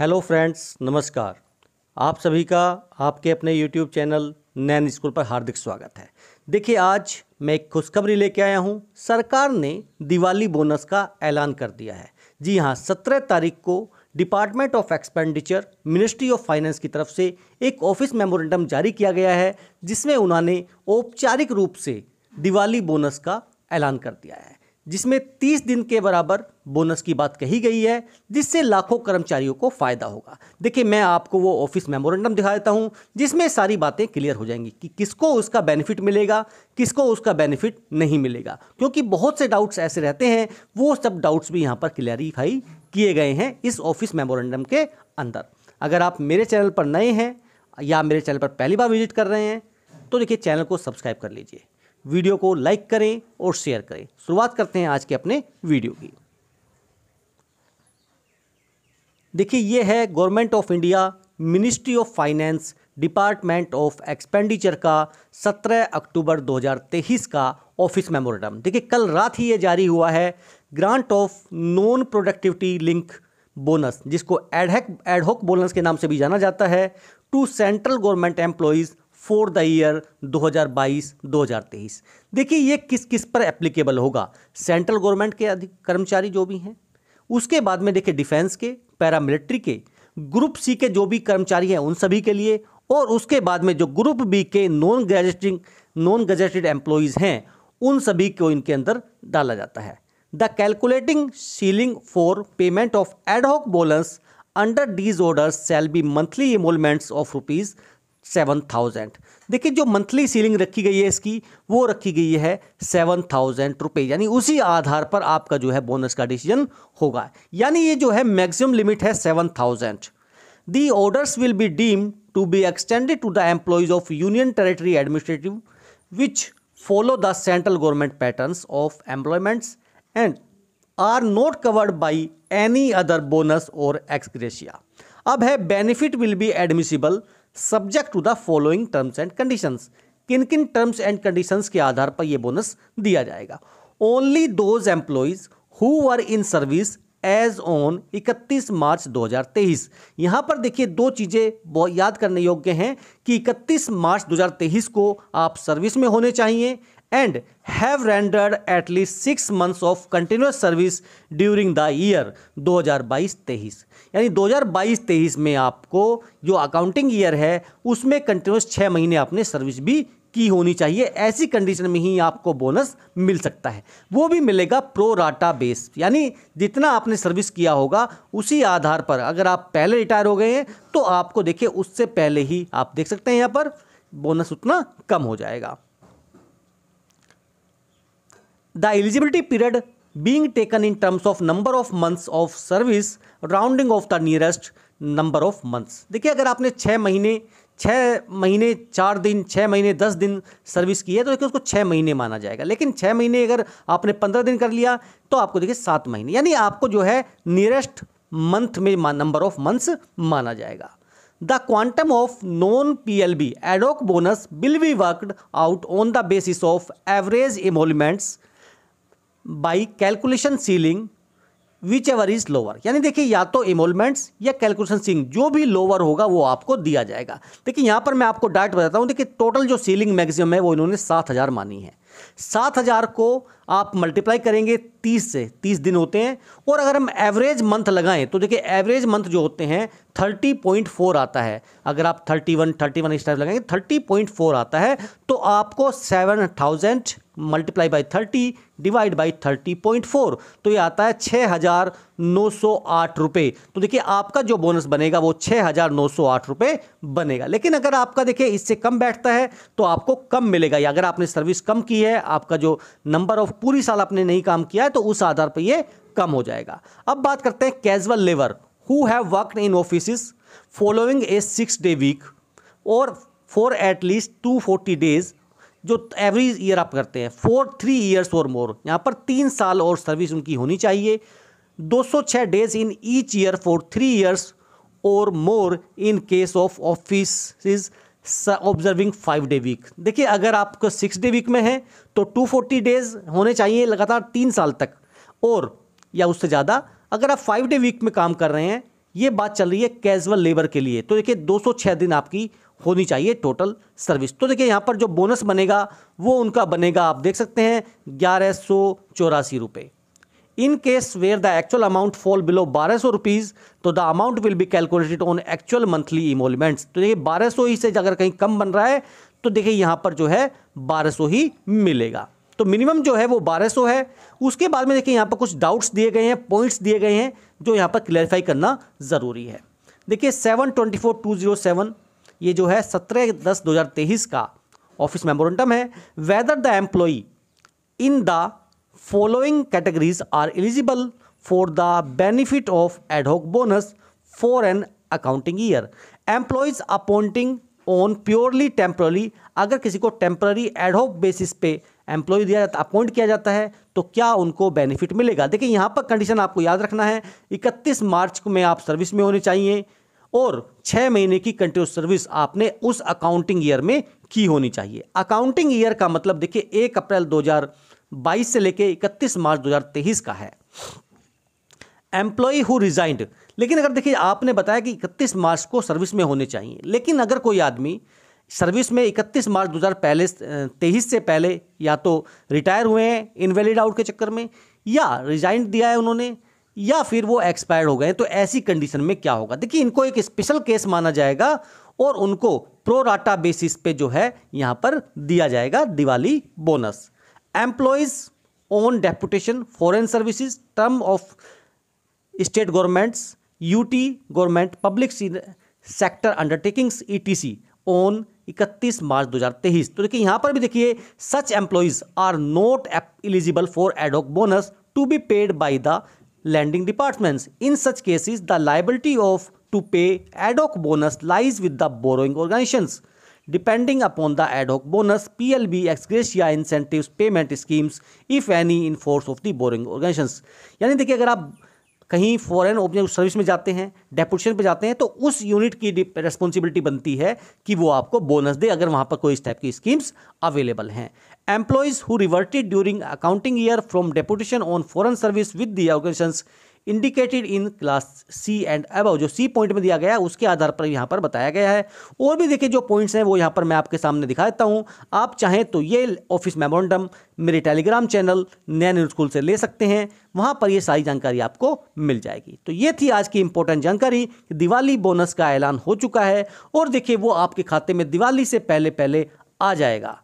Hello friends नमस्कार आप सभी का आपके अपने यूट्यूब चैनल नैन स्कूल पर हार्दिक स्वागत है देखिए आज मैं एक खुशखबरी लेके आया हूँ सरकार ने दिवाली बोनस का ऐलान कर दिया है जी हाँ सत्रह तारीख को department of expenditure ministry of finance की तरफ से एक ऑफिस मेमोरेंडम जारी किया गया है जिसमें उन्होंने औपचारिक रूप से दिवाली बोनस का ऐलान कर दिया है जिसमें 30 दिन के बराबर बोनस की बात कही गई है जिससे लाखों कर्मचारियों को फ़ायदा होगा देखिए मैं आपको वो ऑफिस मेमोरेंडम दिखा देता हूँ जिसमें सारी बातें क्लियर हो जाएंगी कि किसको उसका बेनिफिट मिलेगा किसको उसका बेनिफिट नहीं मिलेगा क्योंकि बहुत से डाउट्स ऐसे रहते हैं वो सब डाउट्स भी यहाँ पर क्लियरिफाई किए गए हैं इस ऑफिस मेमोरेंडम के अंदर अगर आप मेरे चैनल पर नए हैं या मेरे चैनल पर पहली बार विजिट कर रहे हैं तो देखिए चैनल को सब्सक्राइब कर लीजिए वीडियो को लाइक करें और शेयर करें शुरुआत करते हैं आज के अपने वीडियो की देखिए ये है government of India ministry of finance department of expenditure का 17 अक्टूबर 2023 का ऑफिस मेमोरेंडम देखिए कल रात ही ये जारी हुआ है grant of non productivity link bonus जिसको एडहेक एडहोक बोनस के नाम से भी जाना जाता है to central government employees for the year 2022-2023 देखिए ये किस किस पर एप्लीकेबल होगा सेंट्रल गवर्नमेंट के कर्मचारी जो भी हैं उसके बाद में देखिए डिफेंस के पैरामिलिट्री के ग्रुप सी के जो भी कर्मचारी हैं उन सभी के लिए और उसके बाद में जो ग्रुप बी के non graduating non graduated employees हैं उन सभी को इनके अंदर डाला जाता है the calculating ceiling for payment of ad hoc bonus under these orders shall be monthly emoluments of rupees seven thousand देखिए जो मंथली सीलिंग रखी गई है इसकी वो रखी गई है सेवन थाउजेंड रुपये यानी उसी आधार पर आपका जो है बोनस का डिसीजन होगा यानी ये जो है मैक्सिमम लिमिट है seven thousand the orders will be deem to be extended to the employees of union territory administrative which follow the central government pattern of employments and are not covered by any other bonus or ex gratia अब है benefit will be admissible subject to the following terms and conditions किन किन terms and conditions के आधार पर यह bonus दिया जाएगा only those employees who are in service as on 31 March 2023 यहां पर देखिए दो चीज़ें याद करने योग्य हैं कि 31 मार्च 2023 को आप सर्विस में होने चाहिए and have rendered at least six months of continuous service during the year 2022-23 यानी 2022-23 में आपको जो अकाउंटिंग ईयर है उसमें कंटिन्यूस छः महीने आपने सर्विस भी की होनी चाहिए ऐसी कंडीशन में ही आपको बोनस मिल सकता है वो भी मिलेगा प्रो राटा बेस यानी जितना आपने सर्विस किया होगा उसी आधार पर अगर आप पहले रिटायर हो गए हैं तो आपको देखिए उससे पहले ही आप देख सकते हैं यहाँ पर बोनस उतना कम हो जाएगा The eligibility period being taken in terms of number of months of service rounding off the nearest number of months देखिए अगर आपने छः महीने छः महीने चार दिन छः महीने दस दिन सर्विस की है तो देखिए उसको छः महीने माना जाएगा लेकिन छः महीने अगर आपने पंद्रह दिन कर लिया तो आपको देखिए सात महीने यानी आपको जो है नियरेस्ट मंथ में नंबर ऑफ मंथ्स माना जाएगा the quantum of non P L B ad hoc bonus will be worked out on the basis of average emoluments by calculation ceiling whichever is lower यानी देखिए या तो इमोलमेंट्स या calculation ceiling जो भी lower होगा वो आपको दिया जाएगा देखिए यहाँ पर मैं आपको डाइट बताता हूँ देखिए टोटल जो सीलिंग मैक्सिमम है वो इन्होंने सात हज़ार मानी है सात हज़ार को आप मल्टीप्लाई करेंगे तीस से तीस दिन होते हैं और अगर हम एवरेज मंथ लगाएं तो देखिए एवरेज मंथ जो होते हैं थर्टी पॉइंट फोर आता है अगर आप थर्टी वन थर्टी वन इस टाइप लगाएंगे थर्टी पॉइंट फोर आता है तो आपको seven thousand multiply by thirty divide by thirty point four तो ये आता है छः हज़ार नौ सौ आठ रुपये तो देखिए आपका जो बोनस बनेगा वो छः हज़ार नौ सौ आठ रुपये बनेगा लेकिन अगर आपका देखिए इससे कम बैठता है तो आपको कम मिलेगा या अगर आपने सर्विस कम की है आपका जो नंबर ऑफ पूरी साल आपने नहीं काम किया है तो उस आधार पर ये कम हो जाएगा अब बात करते हैं casual labour who have worked in office following a six day week और for at least two forty days जो एवरी ईयर आप करते हैं फोर थ्री ईयर्स और मोर यहाँ पर तीन साल और सर्विस उनकी होनी चाहिए 206 days in each year for three years or more in case of office observing five day week देखिए अगर आपको सिक्स डे वीक में है तो 240 डेज होने चाहिए लगातार तीन साल तक और या उससे ज़्यादा अगर आप फाइव डे वीक में काम कर रहे हैं ये बात चल रही है कैजुअल लेबर के लिए तो देखिए 206 दिन आपकी होनी चाहिए टोटल सर्विस तो देखिए यहाँ पर जो बोनस बनेगा वो उनका बनेगा आप देख सकते हैं ग्यारह सौ चौरासी रुपये in case where the actual amount fall below बारह सौ रुपीज़ तो the amount will be calculated on actual monthly emoluments तो देखिए बारह सौ ही से अगर कहीं कम बन रहा है तो देखिए यहाँ पर जो है बारह सौ ही मिलेगा तो मिनिमम जो है वो बारह सौ है उसके बाद में देखिए यहाँ पर कुछ डाउट्स दिए गए हैं पॉइंट्स दिए गए हैं जो यहाँ पर क्लैरिफाई करना ज़रूरी है देखिए seven twenty four two zero seven ये जो है सत्रह दस दो हज़ार तेईस का ऑफिस मेमोरेंडम है whether the employee in the following categories are eligible for the benefit of ad hoc bonus for an accounting year employees appointing on purely temporary अगर किसी को टेम्प्ररी एडहॉक बेसिस पे एम्प्लॉय दिया जाता अपॉइंट किया जाता है तो क्या उनको बेनिफिट मिलेगा देखिए यहाँ पर कंडीशन आपको याद रखना है 31 मार्च को में आप सर्विस में होने चाहिए और छः महीने की कंटिन्यूस सर्विस आपने उस अकाउंटिंग ईयर में की होनी चाहिए अकाउंटिंग ईयर का मतलब देखिए एक अप्रैल 2022 से लेकर 31 मार्च 2023 का है एम्प्लॉय हु रिजाइंड लेकिन अगर देखिए आपने बताया कि 31 मार्च को सर्विस में होने चाहिए लेकिन अगर कोई आदमी सर्विस में 31 मार्च दो पहले तेईस से पहले या तो रिटायर हुए हैं इनवैलिड आउट के चक्कर में या रिजाइन दिया है उन्होंने या फिर वो एक्सपायर हो गए तो ऐसी कंडीशन में क्या होगा देखिए इनको एक स्पेशल केस माना जाएगा और उनको प्रोराटा बेसिस पे जो है यहां पर दिया जाएगा Diwali bonus employees on deputation foreign services term of state governments UT government public sector undertakings etc on 31 March 2023 तो देखिए यहां पर भी देखिए such employees are not eligible for ad hoc bonus to be paid by the lending departments. In such cases, the liability of to pay ad hoc bonus lies with the borrowing organizations. Depending upon the ad hoc bonus, PLB ex gratia incentives payment schemes, if any, in force of the borrowing organizations. यानी देखिए अगर आप कहीं foreign open service में जाते हैं deputation पे जाते हैं तो उस यूनिट की रेस्पॉन्सिबिलिटी बनती है कि वो आपको बोनस दे अगर वहाँ पर कोई इस टाइप की स्कीम्स अवेलेबल हैं employees who reverted during accounting year from deputation on foreign service with the organisation indicated in class C and अब जो सी पॉइंट में दिया गया है उसके आधार पर यहाँ पर बताया गया है और भी देखिए जो पॉइंट्स हैं वो यहाँ पर मैं आपके सामने दिखा देता हूँ आप चाहें तो ये ऑफिस मेमोरेंडम मेरे टेलीग्राम चैनल नया न्यूज स्कूल से ले सकते हैं वहाँ पर ये सारी जानकारी आपको मिल जाएगी तो ये थी आज की इंपॉर्टेंट जानकारी दिवाली बोनस का ऐलान हो चुका है और देखिए वो आपके खाते में दिवाली से पहले पहले आ जाएगा